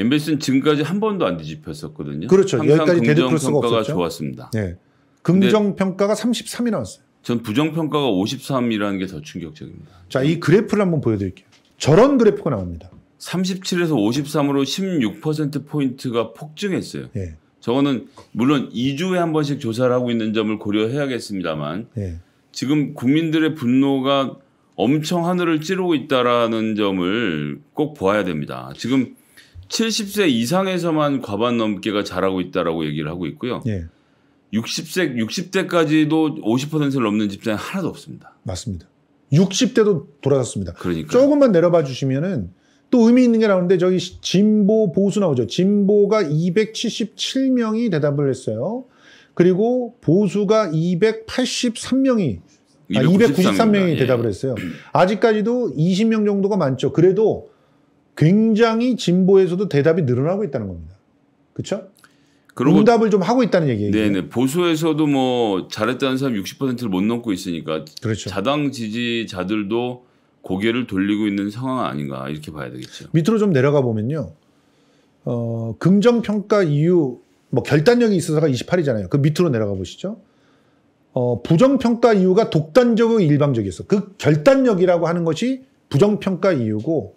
엠베스는 지금까지 한 번도 안 뒤집혔었거든요. 그렇죠. 여기까지 대드풀 수가 없었죠. 좋았습니다. 네. 긍정 평가가 33이 나왔어요. 전 부정 평가가 53이라는 게 더 충격적입니다. 자, 이 그래프를 한번 보여 드릴게요. 저런 그래프가 나옵니다. 37에서 53으로 16% 포인트가 폭증했어요. 네. 저거는 물론 2주에 한 번씩 조사를 하고 있는 점을 고려해야겠습니다만 네. 지금 국민들의 분노가 엄청 하늘을 찌르고 있다라는 점을 꼭 보아야 됩니다. 지금 70세 이상에서만 과반 넘게가 잘하고 있다라고 얘기를 하고 있고요. 예. 60세 60대까지도 50%를 넘는 집단이 하나도 없습니다. 맞습니다. 60대도 돌아섰습니다. 그러니까 조금만 내려봐 주시면은 또 의미 있는 게 나오는데 저기 진보 보수 나오죠. 진보가 277명이 대답을 했어요. 그리고 보수가 283명이 293명. 아, 293명이 예. 대답을 했어요. 아직까지도 20명 정도가 많죠. 그래도 굉장히 진보에서도 대답이 늘어나고 있다는 겁니다. 그렇죠? 응답을 좀 하고 있다는 얘기예요. 네네 보수에서도 뭐 잘했다는 사람 60%를 못 넘고 있으니까 그렇죠. 자당 지지자들도 고개를 돌리고 있는 상황 아닌가 이렇게 봐야 되겠죠. 밑으로 좀 내려가 보면요, 어, 긍정 평가 이유 뭐 결단력이 있어서가 28이잖아요. 그 밑으로 내려가 보시죠. 어, 부정 평가 이유가 독단적이고 일방적이었어. 그 결단력이라고 하는 것이 부정 평가 이유고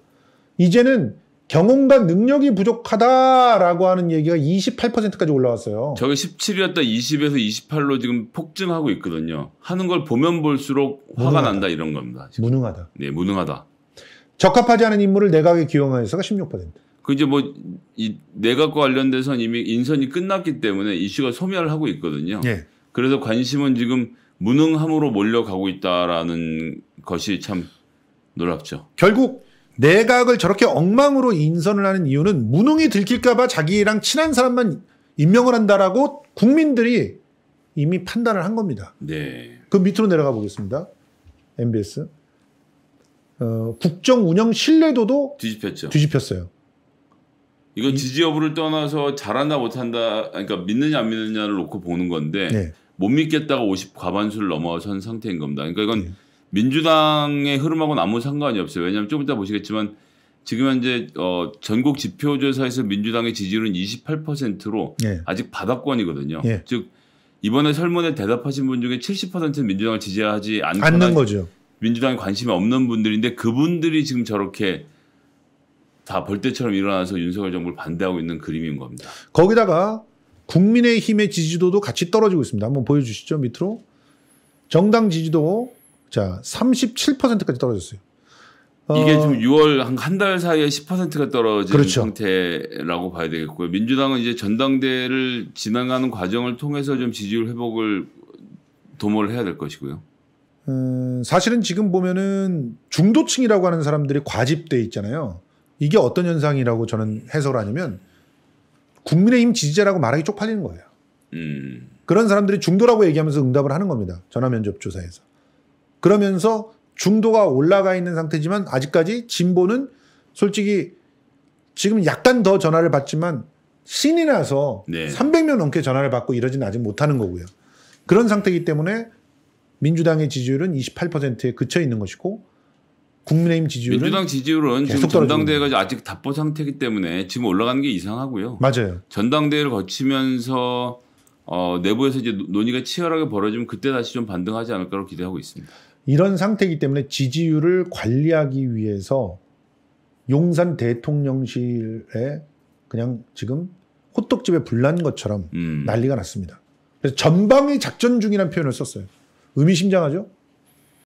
이제는 경험과 능력이 부족하다라고 하는 얘기가 28%까지 올라왔어요. 저게 17이었다 20에서 28로 지금 폭증하고 있거든요. 하는 걸 보면 볼수록 무능하다. 난다 이런 겁니다. 지금. 무능하다. 네, 무능하다. 적합하지 않은 인물을 내각에 기용한 회사가 16%. 그 이제 뭐이 내각과 관련돼서는 이미 인선이 끝났기 때문에 이슈가 소멸 하고 있거든요. 예. 그래서 관심은 지금 무능함으로 몰려가고 있다라는 것이 참 놀랍죠. 결국 내각을 저렇게 엉망으로 인선을 하는 이유는 무능이 들킬까봐 자기랑 친한 사람만 임명을 한다라고 국민들이 이미 판단을 한 겁니다. 네. 그 밑으로 내려가 보겠습니다. MBS. 어, 국정 운영 신뢰도도 뒤집혔죠. 뒤집혔어요. 이건 지지 여부를 떠나서 잘한다 못한다, 그러니까 믿느냐 안 믿느냐를 놓고 보는 건데 네. 못 믿겠다가 50 과반수를 넘어선 상태인 겁니다. 그러니까 이건 네. 민주당의 흐름하고는 아무 상관이 없어요. 왜냐하면 조금 이따 보시겠지만 지금 현재 어, 전국 지표조사에서 민주당의 지지율은 28%로 예. 아직 바닥권이거든요. 예. 즉 이번에 설문에 대답하신 분 중에 70%는 민주당을 지지하지 않는 거죠. 민주당에 관심이 없는 분들인데 그분들이 지금 저렇게 다 벌떼처럼 일어나서 윤석열 정부를 반대하고 있는 그림인 겁니다. 거기다가 국민의힘의 지지도도 같이 떨어지고 있습니다. 한번 보여주시죠 밑으로 정당 지지도 자, 37%까지 떨어졌어요. 이게 어, 지금 6월 한 달 사이에 10%가 떨어진 그렇죠. 상태라고 봐야 되겠고요. 민주당은 이제 전당대를 진행하는 과정을 통해서 좀 지지율 회복을 도모를 해야 될 것이고요. 음, 사실은 지금 보면은 중도층이라고 하는 사람들이 과집돼 있잖아요. 이게 어떤 현상이라고 저는 해석을 하냐면 국민의힘 지지자라고 말하기 쪽팔리는 거예요. 음. 그런 사람들이 중도라고 얘기하면서 응답을 하는 겁니다. 전화면접 조사에서. 그러면서 중도가 올라가 있는 상태지만 아직까지 진보는 솔직히 지금 약간 더 전화를 받지만 신이 나서 네. 300명 넘게 전화를 받고 이러진 아직 못하는 거고요. 그런 상태이기 때문에 민주당의 지지율은 28%에 그쳐 있는 것이고 국민의힘 지지율은 민주당 지지율은 지금 전당대회가 아직 답보 상태이기 때문에 지금 올라가는 게 이상하고요. 맞아요. 전당대회를 거치면서 어, 내부에서 이제 논의가 치열하게 벌어지면 그때 다시 좀 반등하지 않을까로 기대하고 있습니다. 이런 상태이기 때문에 지지율을 관리하기 위해서 용산 대통령실에 그냥 지금 호떡집에 불난 것처럼 음. 난리가 났습니다. 그래서 전방위 작전 중이라는 표현을 썼어요. 의미심장하죠?